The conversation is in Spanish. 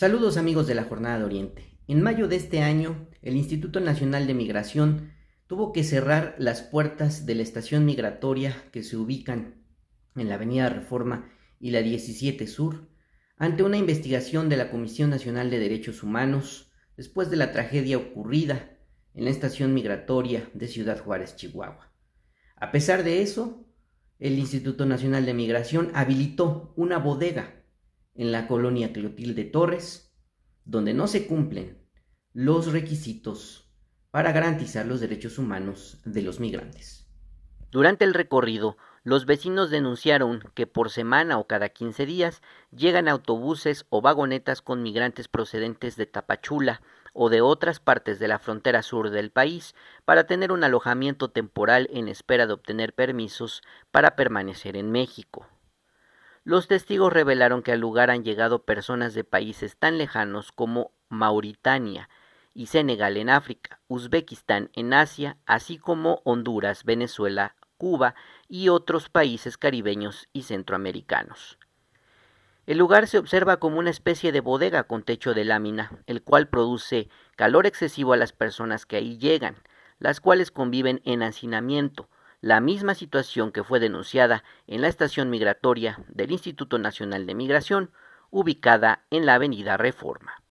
Saludos amigos de la Jornada de Oriente. En mayo de este año, el Instituto Nacional de Migración tuvo que cerrar las puertas de la estación migratoria que se ubican en la Avenida Reforma y la 17 Sur, ante una investigación de la Comisión Nacional de Derechos Humanos, después de la tragedia ocurrida en la estación migratoria de Ciudad Juárez, Chihuahua. A pesar de eso, el Instituto Nacional de Migración habilitó una bodega en la colonia de Torres, donde no se cumplen los requisitos para garantizar los derechos humanos de los migrantes. Durante el recorrido, los vecinos denunciaron que por semana o cada 15 días llegan autobuses o vagonetas con migrantes procedentes de Tapachula o de otras partes de la frontera sur del país para tener un alojamiento temporal en espera de obtener permisos para permanecer en México. Los testigos revelaron que al lugar han llegado personas de países tan lejanos como Mauritania y Senegal en África, Uzbekistán en Asia, así como Honduras, Venezuela, Cuba y otros países caribeños y centroamericanos. El lugar se observa como una especie de bodega con techo de lámina, el cual produce calor excesivo a las personas que ahí llegan, las cuales conviven en hacinamiento, la misma situación que fue denunciada en la estación migratoria del Instituto Nacional de Migración, ubicada en la Avenida Reforma.